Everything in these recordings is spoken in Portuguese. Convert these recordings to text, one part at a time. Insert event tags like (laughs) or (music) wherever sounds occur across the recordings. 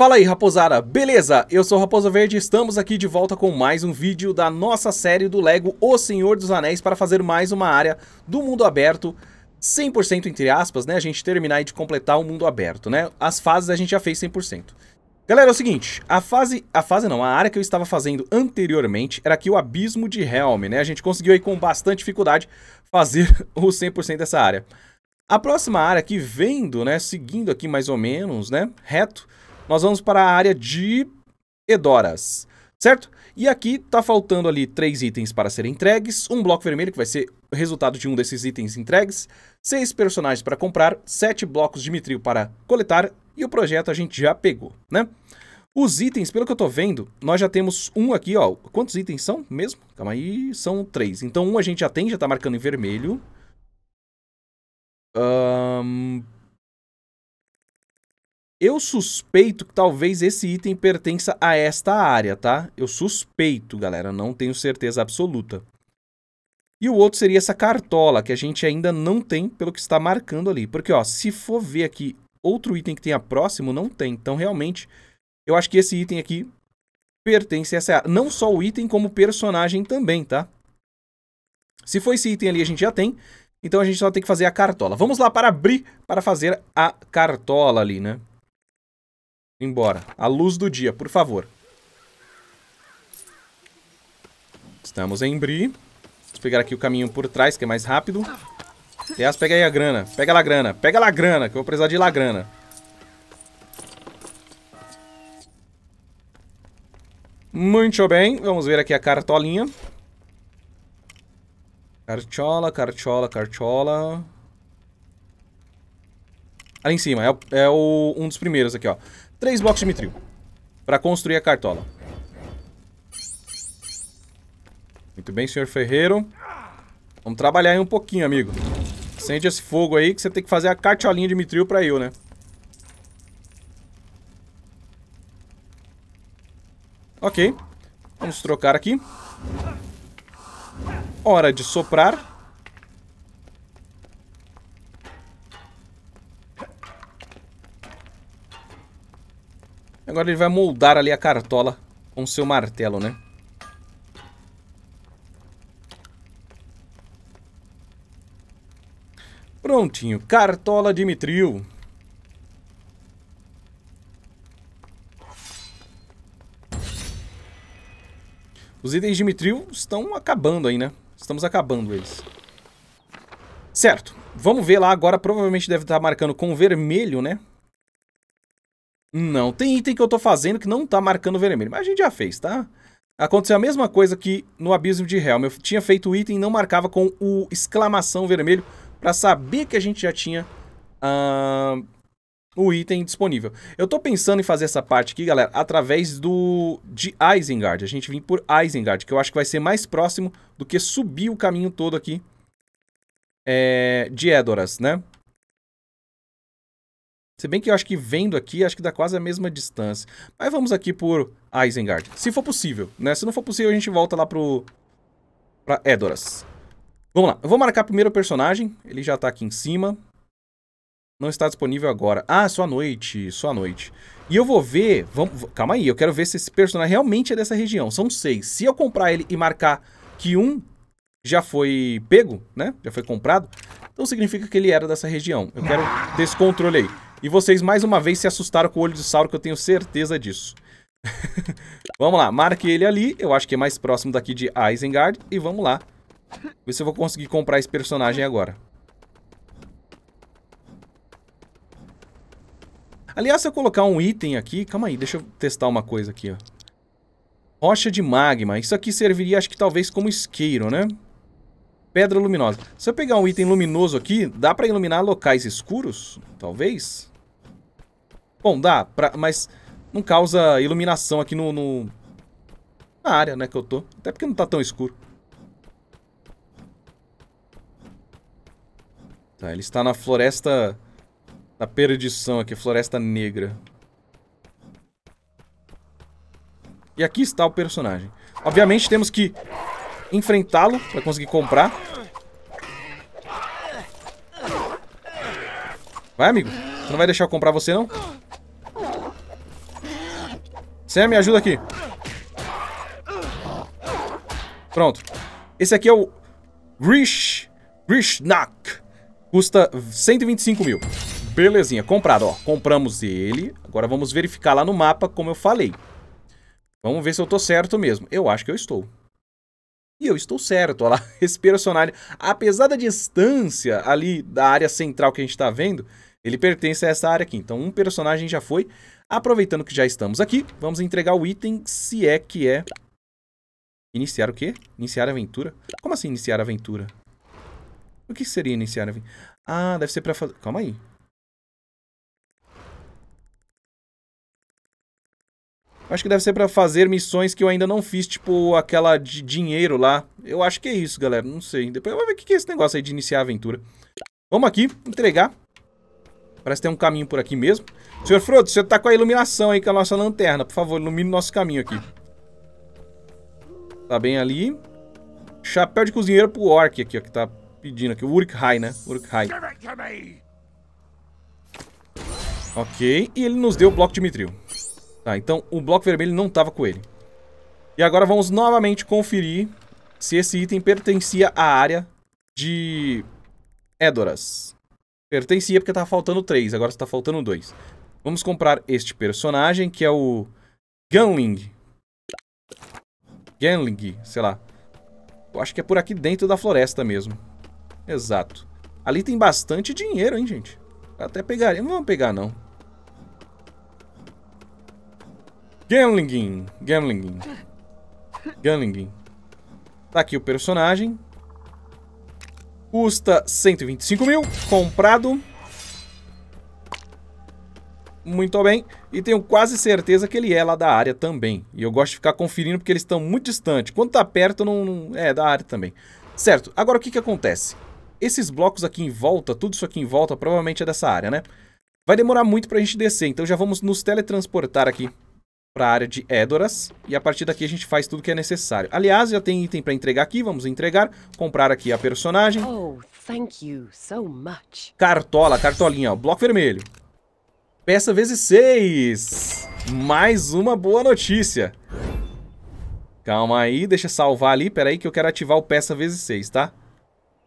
Fala aí raposara! beleza? Eu sou Raposa Verde e estamos aqui de volta com mais um vídeo da nossa série do LEGO O Senhor dos Anéis para fazer mais uma área do mundo aberto 100% entre aspas, né? A gente terminar de completar o mundo aberto, né? As fases a gente já fez 100%. Galera, é o seguinte, a fase, a fase não, a área que eu estava fazendo anteriormente era aqui o Abismo de Helm, né? A gente conseguiu aí com bastante dificuldade fazer (laughs) o 100% dessa área. A próxima área aqui, vendo, né, seguindo aqui mais ou menos, né, reto, nós vamos para a área de Edoras, certo? E aqui tá faltando ali três itens para serem entregues, um bloco vermelho que vai ser resultado de um desses itens entregues, seis personagens para comprar, sete blocos de mitril para coletar e o projeto a gente já pegou, né? Os itens, pelo que eu tô vendo, nós já temos um aqui, ó. Quantos itens são mesmo? Calma aí, são três. Então um a gente já tem, já tá marcando em vermelho. Um, eu suspeito que talvez esse item pertença a esta área, tá? Eu suspeito, galera, não tenho certeza absoluta. E o outro seria essa cartola, que a gente ainda não tem pelo que está marcando ali. Porque, ó, se for ver aqui outro item que tenha próximo, não tem. Então, realmente, eu acho que esse item aqui pertence a essa área. Não só o item, como o personagem também, tá? Se for esse item ali, a gente já tem. Então, a gente só tem que fazer a cartola. Vamos lá para abrir para fazer a cartola ali, né? Embora. A luz do dia, por favor. Estamos em Bri. Vamos pegar aqui o caminho por trás, que é mais rápido. Aliás, pega aí a grana. Pega lá a grana. Pega lá a grana, que eu vou precisar de lá grana. Muito bem. Vamos ver aqui a cartolinha. Cartola, cartola, cartola. Ali em cima. É, o, é o, um dos primeiros aqui, ó três blocos de mitril para construir a cartola. Muito bem, senhor ferreiro. Vamos trabalhar aí um pouquinho, amigo. Acende esse fogo aí que você tem que fazer a cartolinha de mitril para eu, né? Ok. Vamos trocar aqui. Hora de soprar. Agora ele vai moldar ali a cartola com seu martelo, né? Prontinho, cartola Dimitriu. Os itens Dimitriu estão acabando aí, né? Estamos acabando eles. Certo, vamos ver lá agora, provavelmente deve estar tá marcando com vermelho, né? Não, tem item que eu tô fazendo que não tá marcando vermelho, mas a gente já fez, tá? Aconteceu a mesma coisa que no Abismo de Helm. Eu tinha feito o item e não marcava com o exclamação vermelho para saber que a gente já tinha uh, o item disponível. Eu tô pensando em fazer essa parte aqui, galera, através do de Isengard. A gente vem por Isengard, que eu acho que vai ser mais próximo do que subir o caminho todo aqui é, de Edoras, né? Se bem que eu acho que vendo aqui, acho que dá quase a mesma distância. Mas vamos aqui por Isengard. Se for possível, né? Se não for possível, a gente volta lá pro... Pra Edoras. Vamos lá. Eu vou marcar primeiro o personagem. Ele já tá aqui em cima. Não está disponível agora. Ah, só à noite. Só à noite. E eu vou ver... Vamos, calma aí. Eu quero ver se esse personagem realmente é dessa região. São seis. Se eu comprar ele e marcar que um já foi pego, né? Já foi comprado. Então significa que ele era dessa região. Eu quero desse controle aí. E vocês mais uma vez se assustaram com o olho de Sauron, que eu tenho certeza disso. (laughs) vamos lá, marque ele ali. Eu acho que é mais próximo daqui de Isengard. E vamos lá. Ver se eu vou conseguir comprar esse personagem agora. Aliás, se eu colocar um item aqui... Calma aí, deixa eu testar uma coisa aqui, ó. Rocha de magma. Isso aqui serviria, acho que talvez, como isqueiro, né? Pedra luminosa. Se eu pegar um item luminoso aqui, dá pra iluminar locais escuros? Talvez. Bom, dá, pra, mas não causa iluminação aqui no, no, Na área, né, que eu tô. Até porque não tá tão escuro. Tá, ele está na floresta... Da perdição aqui, floresta negra. E aqui está o personagem. Obviamente temos que enfrentá-lo para conseguir comprar. Vai, amigo. Você não vai deixar eu comprar você, não? Sam, me ajuda aqui. Pronto. Esse aqui é o Grish... Grishnak. Custa 125 mil. Belezinha, comprado, ó. Compramos ele. Agora vamos verificar lá no mapa, como eu falei. Vamos ver se eu tô certo mesmo. Eu acho que eu estou. E eu estou certo, olha lá. (laughs) Esse personagem, apesar da distância ali da área central que a gente tá vendo, ele pertence a essa área aqui. Então um personagem já foi Aproveitando que já estamos aqui, vamos entregar o item, se é que é... Iniciar o quê? Iniciar a aventura? Como assim iniciar a aventura? O que seria iniciar a aventura? Ah, deve ser pra fazer... Calma aí. Acho que deve ser pra fazer missões que eu ainda não fiz, tipo aquela de dinheiro lá. Eu acho que é isso, galera. Não sei. Depois eu vou ver o que é esse negócio aí de iniciar a aventura. Vamos aqui, entregar. Parece que tem um caminho por aqui mesmo. Senhor Frodo, você tá com a iluminação aí com a nossa lanterna. Por favor, ilumine o nosso caminho aqui. Tá bem ali. Chapéu de cozinheiro pro Orc aqui, ó, que tá pedindo aqui. O High, né? High. Ok, e ele nos deu o bloco de mitril. Tá, então o bloco vermelho não tava com ele. E agora vamos novamente conferir se esse item pertencia à área de Edoras. Pertencia porque tava faltando três, agora está faltando dois. Vamos comprar este personagem, que é o... Gunling. Gunling, sei lá. Eu acho que é por aqui dentro da floresta mesmo. Exato. Ali tem bastante dinheiro, hein, gente? Até pegaria. Não vamos pegar, não. Gunlingin. Gunlingin. Gunlingin. Tá aqui o personagem. Custa 125 mil, comprado. Muito bem. E tenho quase certeza que ele é lá da área também. E eu gosto de ficar conferindo porque eles estão muito distante. Quando tá perto, não, não... É, da área também. Certo, agora o que que acontece? Esses blocos aqui em volta, tudo isso aqui em volta, provavelmente é dessa área, né? Vai demorar muito pra gente descer, então já vamos nos teletransportar aqui para a área de Edoras e a partir daqui a gente faz tudo que é necessário. Aliás, já tem item para entregar aqui, vamos entregar, comprar aqui a personagem. Oh, thank you so much. Cartola, cartolinha, ó, bloco vermelho. Peça vezes 6. Mais uma boa notícia. Calma aí, deixa eu salvar ali, peraí que eu quero ativar o peça vezes 6, tá?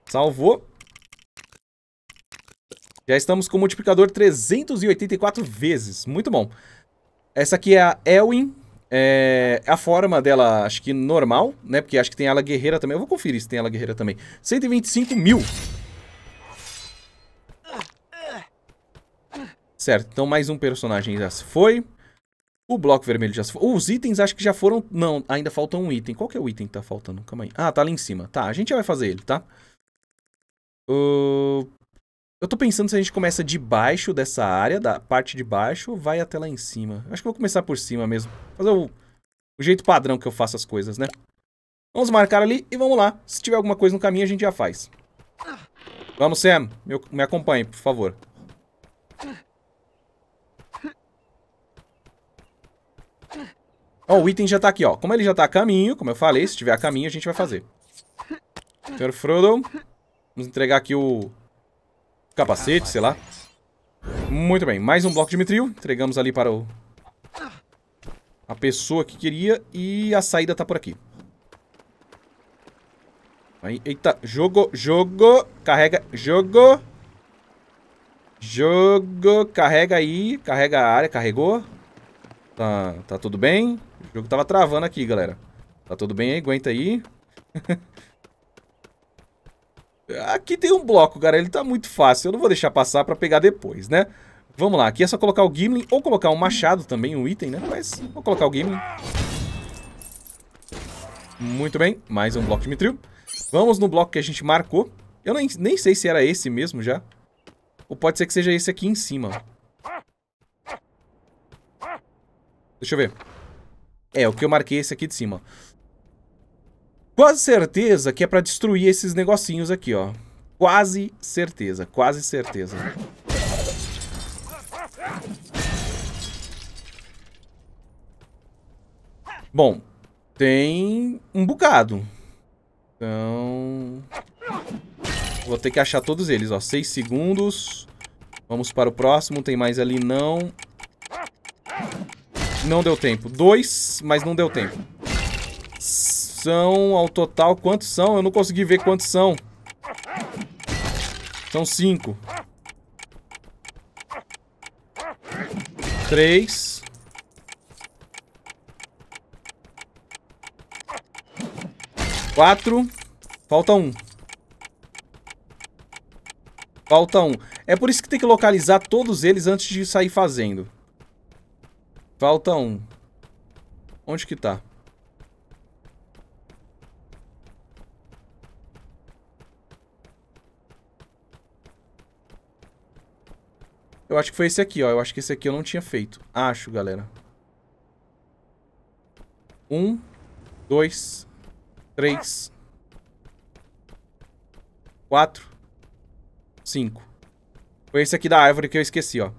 Salvou. Já estamos com o multiplicador 384 vezes, muito bom. Essa aqui é a Elwin. É a forma dela, acho que normal, né? Porque acho que tem ala guerreira também. Eu vou conferir se tem ala guerreira também. 125 mil. Certo, então mais um personagem já se foi. O bloco vermelho já se foi. Oh, os itens acho que já foram... Não, ainda falta um item. Qual que é o item que tá faltando? Calma aí. Ah, tá ali em cima. Tá, a gente já vai fazer ele, tá? Uh, eu tô pensando se a gente começa de baixo dessa área, da parte de baixo, ou vai até lá em cima. Acho que eu vou começar por cima mesmo. Fazer o, o jeito padrão que eu faço as coisas, né? Vamos marcar ali e vamos lá. Se tiver alguma coisa no caminho, a gente já faz. Vamos, Sam. me acompanhe, por favor. Ó, oh, o item já tá aqui, ó. Como ele já tá a caminho, como eu falei, se tiver a caminho, a gente vai fazer. Senhor Frodo, vamos entregar aqui o capacete, sei lá. Muito bem, mais um bloco de mitril. Entregamos ali para o... A pessoa que queria e a saída tá por aqui. Aí, eita, jogo, jogo, carrega, jogo. Jogo, carrega aí, carrega a área, carregou. Tá, tá tudo bem. O jogo tava travando aqui, galera. Tá tudo bem aí, aguenta aí. (laughs) Aqui tem um bloco, cara, ele tá muito fácil, eu não vou deixar passar pra pegar depois, né? Vamos lá, aqui é só colocar o Gimli ou colocar um machado também, um item, né? Mas vou colocar o Gimli. Muito bem, mais um bloco de Mitril. Vamos no bloco que a gente marcou. Eu nem, nem sei se era esse mesmo já. Ou pode ser que seja esse aqui em cima. Deixa eu ver. É, o que eu marquei é esse aqui de cima. Quase certeza que é pra destruir esses negocinhos aqui, ó. Quase certeza, quase certeza. Bom, tem um bocado. Então... Vou ter que achar todos eles, ó. Seis segundos. Vamos para o próximo. Tem mais ali, não. Não deu tempo. Dois, mas não deu tempo. São ao total quantos são? Eu não consegui ver quantos são. São cinco. Três. Quatro. Falta um. Falta um. É por isso que tem que localizar todos eles antes de sair fazendo. Falta um. Onde que tá? Eu acho que foi esse aqui, ó. Eu acho que esse aqui eu não tinha feito. Acho, galera. Um, dois, três, quatro, cinco. Foi esse aqui da árvore que eu esqueci, ó.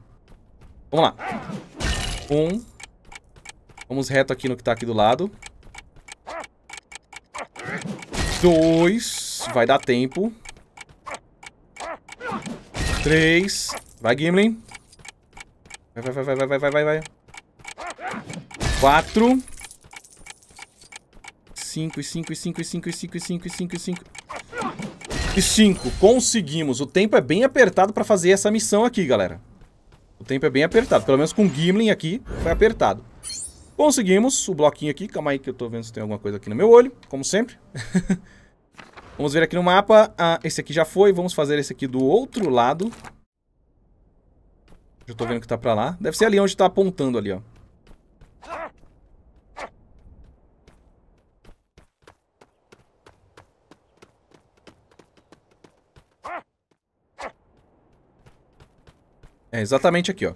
Vamos lá. Um. Vamos reto aqui no que tá aqui do lado. Dois. Vai dar tempo. Três. Vai, Gimlin. Vai, vai, vai, vai, vai, vai, vai, vai. Quatro. Cinco, e cinco, e cinco, e cinco, e cinco, e cinco, e cinco, e cinco. E cinco. Conseguimos. O tempo é bem apertado pra fazer essa missão aqui, galera. O tempo é bem apertado. Pelo menos com o Gimlin aqui, foi apertado. Conseguimos o bloquinho aqui. Calma aí que eu tô vendo se tem alguma coisa aqui no meu olho, como sempre. (laughs) Vamos ver aqui no mapa. Ah, esse aqui já foi. Vamos fazer esse aqui do outro lado. Já tô vendo que tá pra lá. Deve ser ali onde tá apontando ali, ó. É exatamente aqui, ó.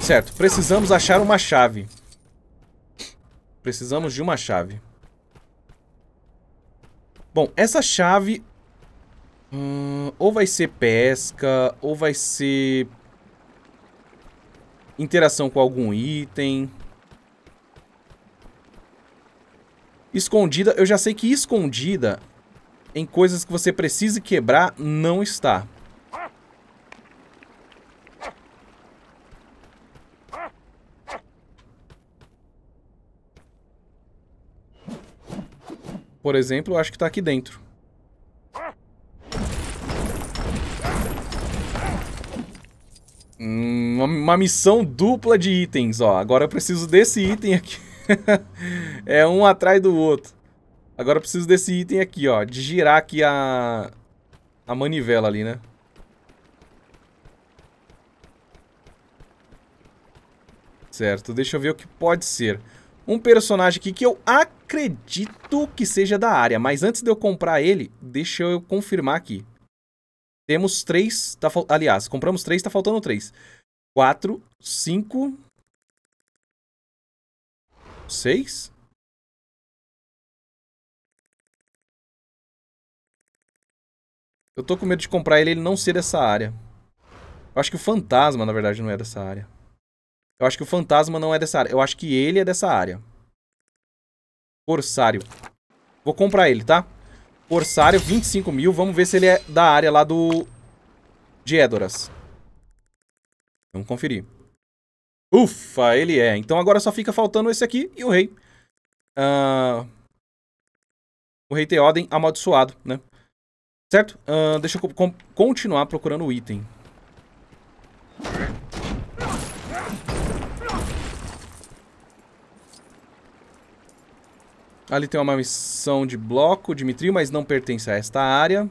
Certo, precisamos achar uma chave. Precisamos de uma chave. Bom, essa chave... Hum, ou vai ser pesca, ou vai ser... Interação com algum item. Escondida, eu já sei que escondida em coisas que você precisa quebrar não está. por exemplo, acho que tá aqui dentro. Hum, uma missão dupla de itens, ó. Agora eu preciso desse item aqui. (laughs) é um atrás do outro. Agora eu preciso desse item aqui, ó. De girar aqui a... A manivela ali, né? Certo, deixa eu ver o que pode ser um personagem aqui que eu acredito que seja da área. Mas antes de eu comprar ele, deixa eu confirmar aqui. Temos três, tá, aliás, compramos três, tá faltando três. Quatro, cinco... Seis? Eu tô com medo de comprar ele ele não ser dessa área. Eu acho que o fantasma, na verdade, não é dessa área. Eu acho que o fantasma não é dessa área. Eu acho que ele é dessa área. Corsário. Vou comprar ele, tá? Corsário, 25 mil. Vamos ver se ele é da área lá do... De Edoras. Vamos conferir. Ufa, ele é. Então agora só fica faltando esse aqui e o rei. Uh... O rei Theoden amaldiçoado, né? Certo? Uh, deixa eu continuar procurando o item. Ali tem uma missão de bloco, Dimitri, mas não pertence a esta área.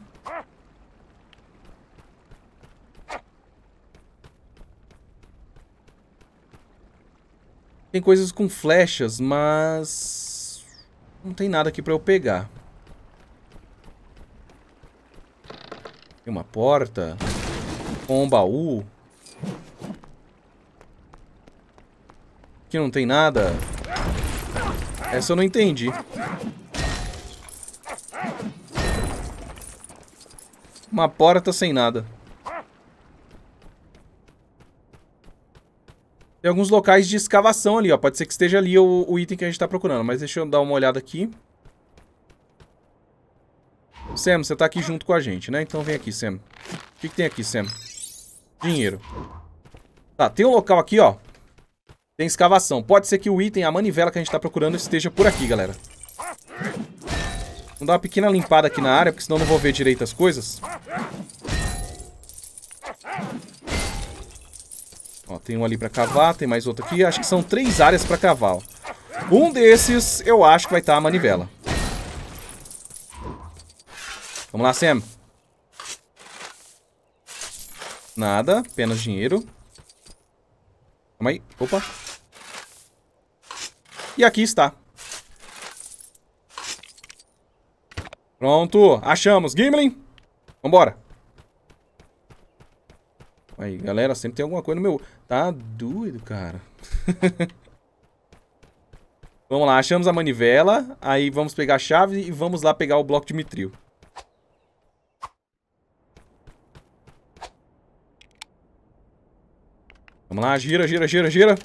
Tem coisas com flechas, mas... Não tem nada aqui pra eu pegar. Tem uma porta. Com um baú. Aqui não tem nada. Essa eu não entendi. Uma porta sem nada. Tem alguns locais de escavação ali, ó. Pode ser que esteja ali o, o item que a gente tá procurando. Mas deixa eu dar uma olhada aqui. Sam, você tá aqui junto com a gente, né? Então vem aqui, Sam. O que, que tem aqui, Sam? Dinheiro. Tá, tem um local aqui, ó. Tem escavação. Pode ser que o item, a manivela que a gente tá procurando esteja por aqui, galera. Vamos dar uma pequena limpada aqui na área, porque senão não vou ver direito as coisas. Ó, tem um ali pra cavar, tem mais outro aqui. Acho que são três áreas pra cavar, ó. Um desses, eu acho que vai estar tá a manivela. Vamos lá, Sam. Nada, apenas dinheiro. Calma aí. Opa. E aqui está. Pronto, achamos. Gimlin, vambora. Aí, galera, sempre tem alguma coisa no meu... Tá doido, cara. (laughs) vamos lá, achamos a manivela. Aí vamos pegar a chave e vamos lá pegar o bloco de mitril. Vamos lá, gira, gira, gira, gira.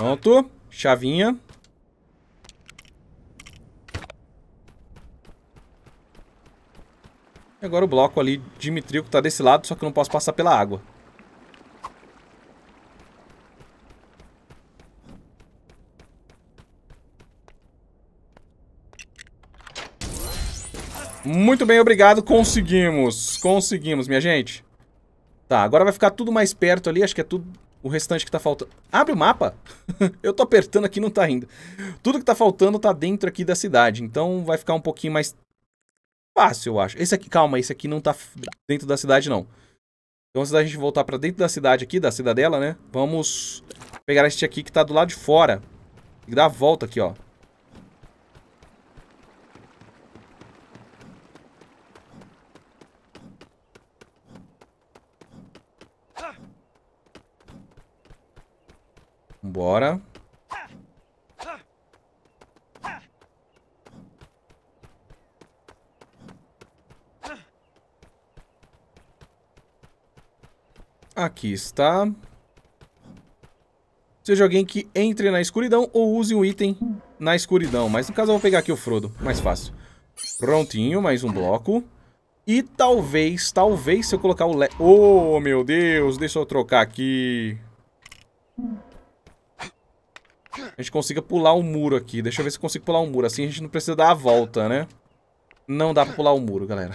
Pronto. Chavinha. E agora o bloco ali que tá desse lado, só que eu não posso passar pela água. Muito bem, obrigado. Conseguimos. Conseguimos, minha gente. Tá, agora vai ficar tudo mais perto ali. Acho que é tudo o restante que tá faltando. Abre o mapa! (laughs) eu tô apertando aqui não tá indo. Tudo que tá faltando tá dentro aqui da cidade, então vai ficar um pouquinho mais fácil, eu acho. Esse aqui, calma, esse aqui não tá dentro da cidade, não. Então, antes da gente voltar pra dentro da cidade aqui, da cidadela, né? Vamos pegar este aqui que tá do lado de fora. E dar a volta aqui, ó. Bora. Aqui está. Seja alguém que entre na escuridão ou use um item na escuridão. Mas no caso eu vou pegar aqui o Frodo, mais fácil. Prontinho, mais um bloco. E talvez, talvez se eu colocar o... Le... Oh, meu Deus, deixa eu trocar aqui. a gente consiga pular o um muro aqui. Deixa eu ver se eu consigo pular o um muro. Assim a gente não precisa dar a volta, né? Não dá pra pular o um muro, galera.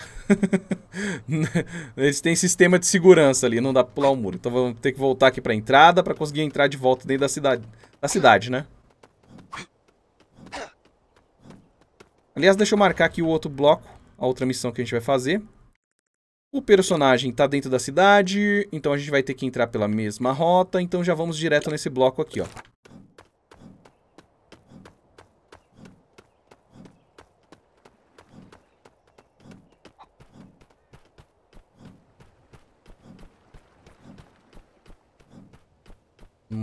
(laughs) Eles têm sistema de segurança ali, não dá pra pular o muro. Então vamos ter que voltar aqui pra entrada pra conseguir entrar de volta dentro da cidade, da cidade né? Aliás, deixa eu marcar aqui o outro bloco, a outra missão que a gente vai fazer. O personagem tá dentro da cidade, então a gente vai ter que entrar pela mesma rota, então já vamos direto nesse bloco aqui, ó.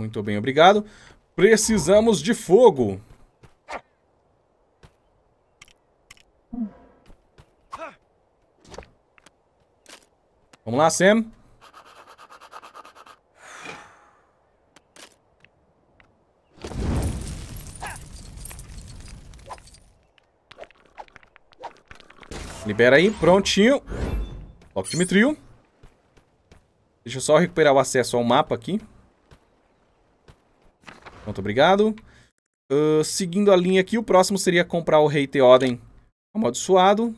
Muito bem, obrigado. Precisamos de fogo. Vamos lá, Sam. Libera aí, prontinho. Optimetrio. Deixa eu só recuperar o acesso ao mapa aqui. Muito obrigado. Uh, seguindo a linha aqui, o próximo seria comprar o Rei Theoden amaldiçoado.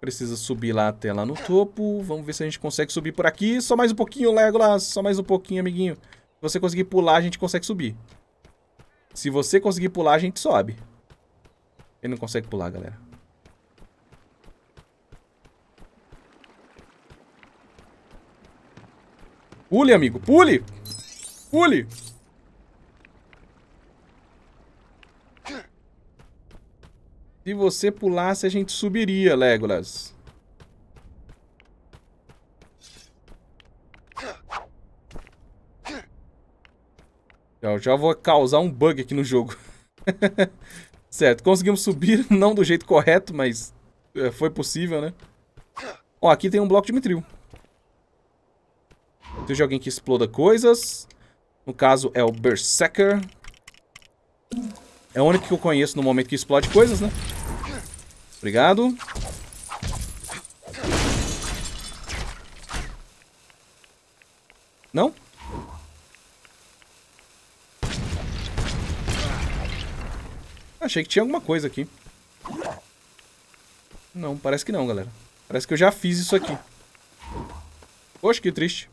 Precisa subir lá até lá no topo. Vamos ver se a gente consegue subir por aqui. Só mais um pouquinho, Legolas. Só mais um pouquinho, amiguinho. Se você conseguir pular, a gente consegue subir. Se você conseguir pular, a gente sobe. Ele não consegue pular, galera. Pule, amigo, pule! Pule! Se você pulasse, a gente subiria, Legolas. Já, já vou causar um bug aqui no jogo. (laughs) certo, conseguimos subir, (laughs) não do jeito correto, mas é, foi possível, né? Ó, aqui tem um bloco de mitril. Tem de alguém que exploda coisas. No caso, é o Berserker. É o único que eu conheço no momento que explode coisas, né? Obrigado. Não? Achei que tinha alguma coisa aqui. Não, parece que não, galera. Parece que eu já fiz isso aqui. Poxa, que triste.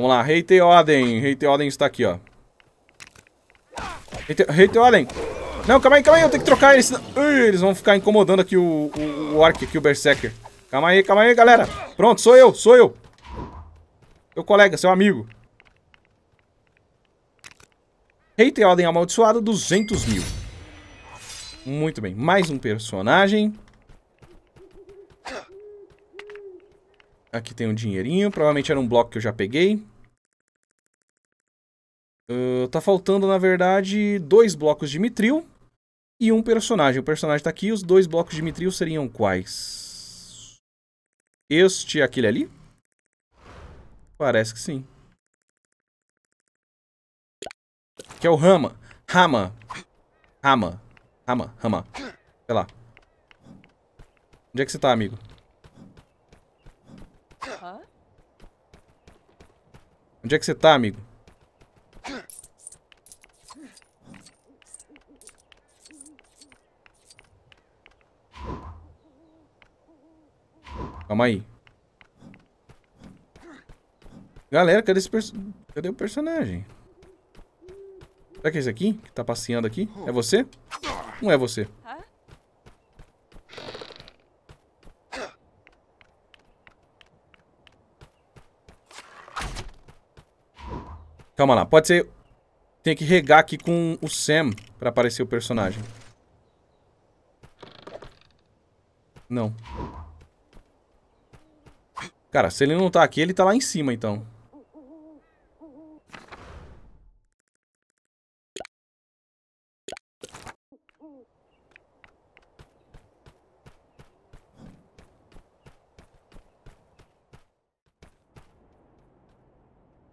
Vamos lá, Rei Theoden. Rei Theoden está aqui, ó. Rei, Te Rei Não, calma aí, calma aí, eu tenho que trocar eles. eles vão ficar incomodando aqui o, o, o Orc, aqui o Berserker. Calma aí, calma aí, galera. Pronto, sou eu, sou eu. Seu colega, seu amigo. Rei Theoden amaldiçoado, 200 mil. Muito bem, mais um personagem. Aqui tem um dinheirinho. Provavelmente era um bloco que eu já peguei. Uh, tá faltando, na verdade, dois blocos de mitril e um personagem. O personagem tá aqui. Os dois blocos de mitril seriam quais? Este e aquele ali? Parece que sim. Que é o Rama. Rama. Rama. Rama. Rama. Sei lá. Onde é que você tá, amigo? Hã? Onde é que você tá, amigo? Calma aí. Galera, cadê esse perso... Cadê o personagem? Será que é esse aqui? Que tá passeando aqui? É você? Não é você. Calma lá, pode ser... Tem que regar aqui com o Sam pra aparecer o personagem. Não. Cara, se ele não tá aqui, ele tá lá em cima, então.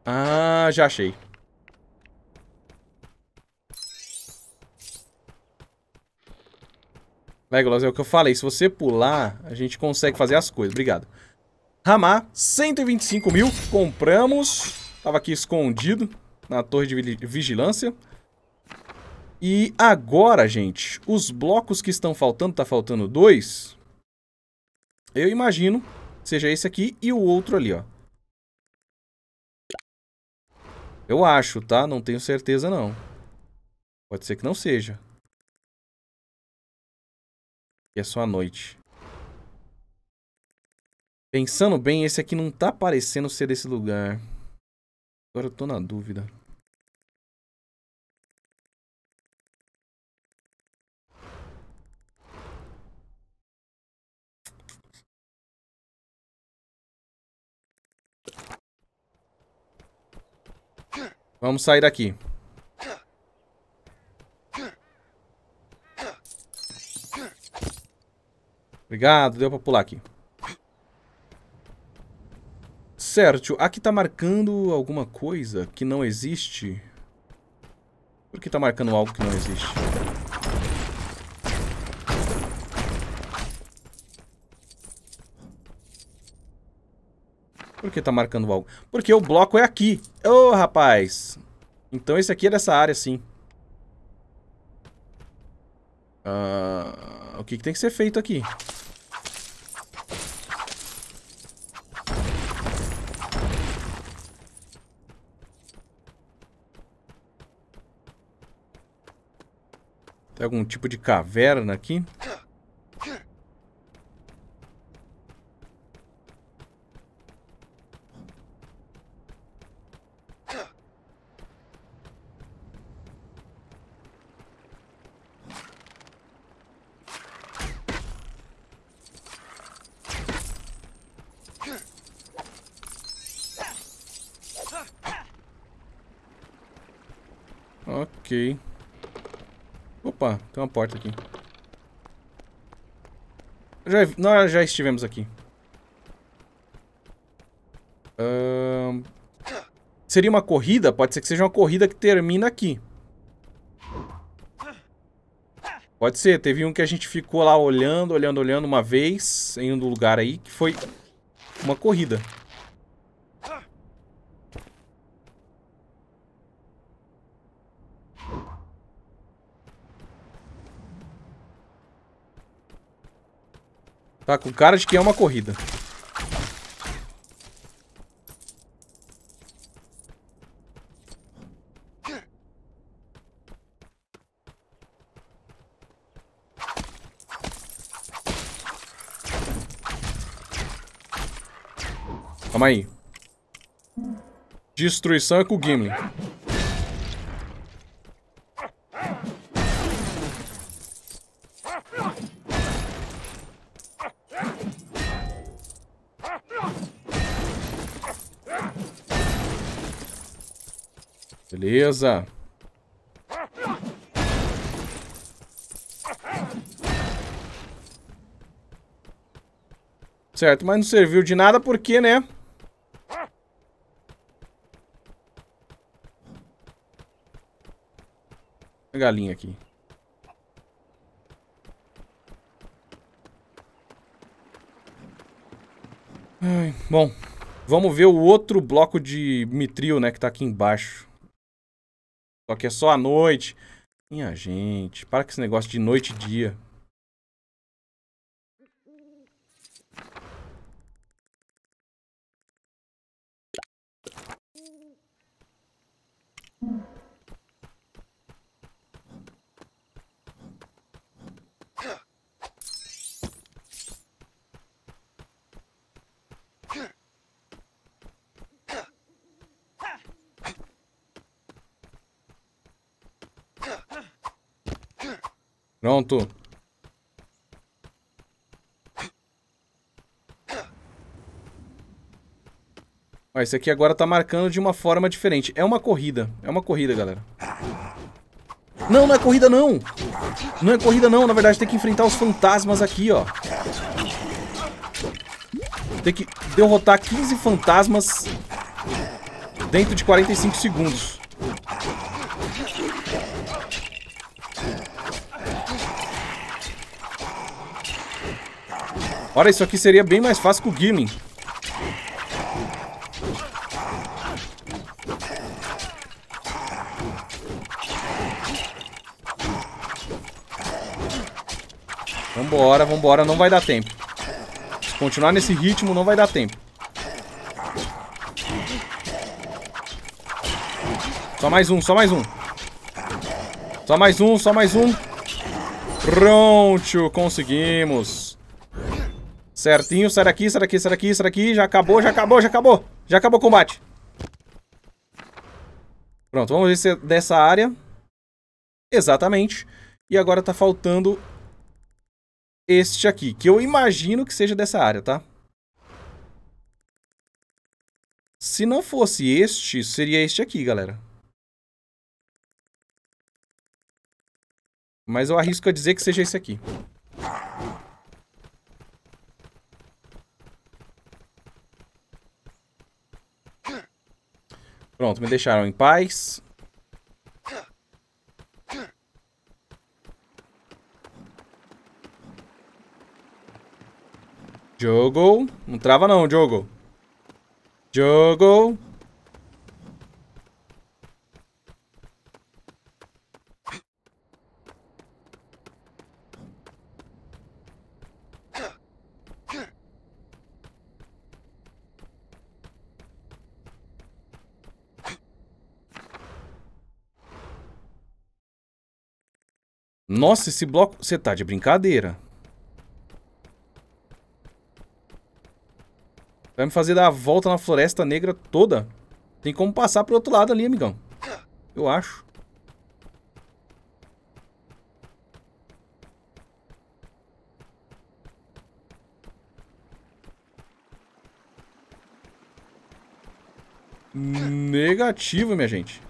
Ah, já achei. Legolas, é o que eu falei. Se você pular, a gente consegue fazer as coisas. Obrigado. Ramar, 125 mil. Compramos. Tava aqui escondido na torre de vigilância. E agora, gente, os blocos que estão faltando, tá faltando dois. Eu imagino seja esse aqui e o outro ali, ó. Eu acho, tá? Não tenho certeza, não. Pode ser que não seja. E é só a noite. Pensando bem, esse aqui não tá parecendo ser desse lugar. Agora eu tô na dúvida. Vamos sair daqui. Obrigado, deu pra pular aqui. Certo, aqui tá marcando alguma coisa que não existe. Por que tá marcando algo que não existe? Por que tá marcando algo? Porque o bloco é aqui. Ô, oh, rapaz. Então esse aqui é dessa área, sim. Uh, o que, que tem que ser feito aqui? Tem algum tipo de caverna aqui? Ok. Opa, tem uma porta aqui. Já, nós já estivemos aqui. Uh, seria uma corrida? Pode ser que seja uma corrida que termina aqui. Pode ser. Teve um que a gente ficou lá olhando, olhando, olhando uma vez em um lugar aí, que foi uma corrida. Tá com cara de que é uma corrida. Calma aí. Destruição é com o Gimli. Beleza. Certo, mas não serviu de nada porque, né? A galinha aqui. Ai, bom, vamos ver o outro bloco de mitril, né, que tá aqui embaixo. Só que é só à noite. Minha gente, para com esse negócio de noite e dia. Pronto. Ó, esse aqui agora tá marcando de uma forma diferente. É uma corrida. É uma corrida, galera. Não, não é corrida, não! Não é corrida, não. Na verdade, tem que enfrentar os fantasmas aqui, ó. Tem que derrotar 15 fantasmas dentro de 45 segundos. Ora, isso aqui seria bem mais fácil com o Gimming. Vambora, vambora, não vai dar tempo. Se continuar nesse ritmo, não vai dar tempo. Só mais um, só mais um. Só mais um, só mais um. Pronto, conseguimos. Certinho, sai daqui, sai daqui, sai daqui, sai daqui. Já acabou, já acabou, já acabou. Já acabou o combate. Pronto, vamos ver se é dessa área. Exatamente. E agora tá faltando este aqui, que eu imagino que seja dessa área, tá? Se não fosse este, seria este aqui, galera. Mas eu arrisco a dizer que seja esse aqui. Pronto, me deixaram em paz. Jogo. Não trava não, Jogo. Jogo. Nossa, esse bloco... Você tá de brincadeira. Vai me fazer dar a volta na floresta negra toda? Tem como passar pro outro lado ali, amigão. Eu acho. Negativo, minha gente.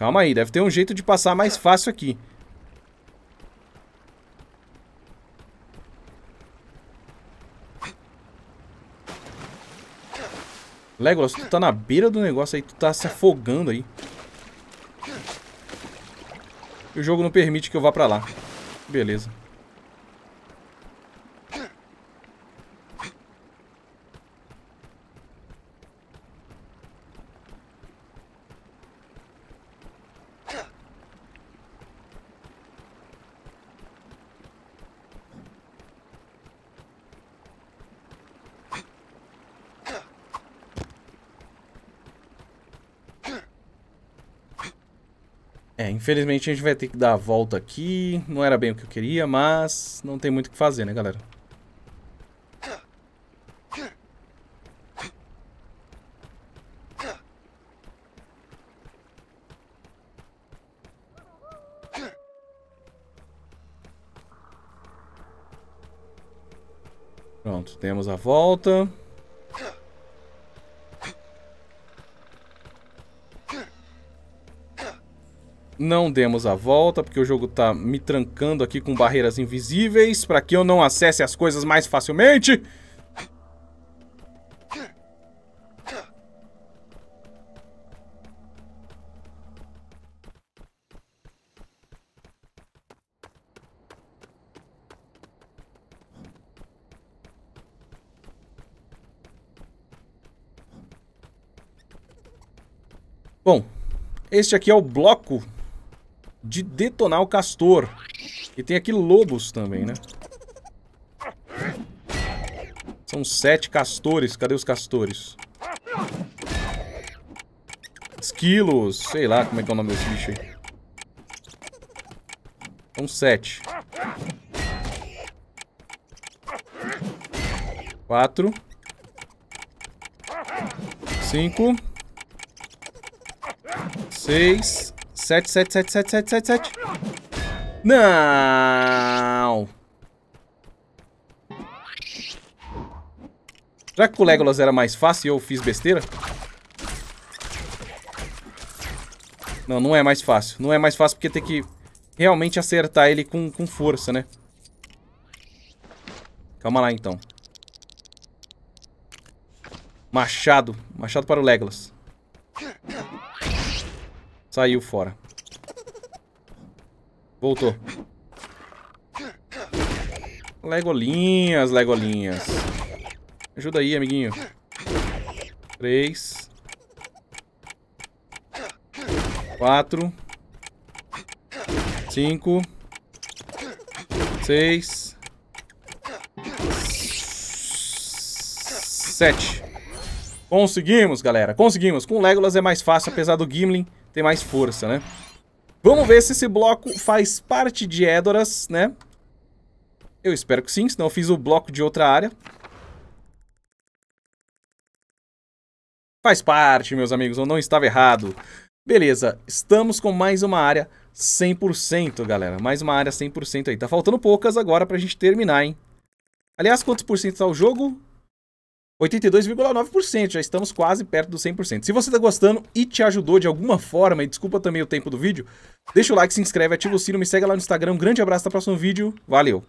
Calma aí, deve ter um jeito de passar mais fácil aqui. Legolas, tu tá na beira do negócio aí, tu tá se afogando aí. o jogo não permite que eu vá pra lá. Beleza. É, infelizmente a gente vai ter que dar a volta aqui. Não era bem o que eu queria, mas não tem muito o que fazer, né, galera? Pronto, temos a volta. Não demos a volta, porque o jogo tá me trancando aqui com barreiras invisíveis, para que eu não acesse as coisas mais facilmente. Bom, este aqui é o bloco de detonar o castor. E tem aqui lobos também, né? São sete castores. Cadê os castores? Esquilos. Sei lá como é que é o nome desse bicho aí. São sete. Quatro. Cinco. Seis. Sete, sete, sete, sete, sete, sete, 7. Não! Será que o Legolas era mais fácil e eu fiz besteira? Não, não é mais fácil. Não é mais fácil porque tem que realmente acertar ele com, com força, né? Calma lá, então. Machado. Machado para o Legolas. Saiu fora. Voltou. Legolinhas, legolinhas. Ajuda aí, amiguinho. Três. Quatro. Cinco. Seis. Sete. Conseguimos, galera. Conseguimos. Com Legolas é mais fácil, apesar do Gimlin ter mais força, né? Vamos ver se esse bloco faz parte de Edoras, né? Eu espero que sim, senão eu fiz o bloco de outra área. Faz parte, meus amigos, eu não estava errado. Beleza, estamos com mais uma área 100%, galera. Mais uma área 100% aí. Tá faltando poucas agora pra gente terminar, hein? Aliás, quantos por cento tá o jogo? 82,9%, já estamos quase perto dos 100%. Se você está gostando e te ajudou de alguma forma, e desculpa também o tempo do vídeo, deixa o like, se inscreve, ativa o sino, me segue lá no Instagram. Um grande abraço, até o próximo vídeo. Valeu!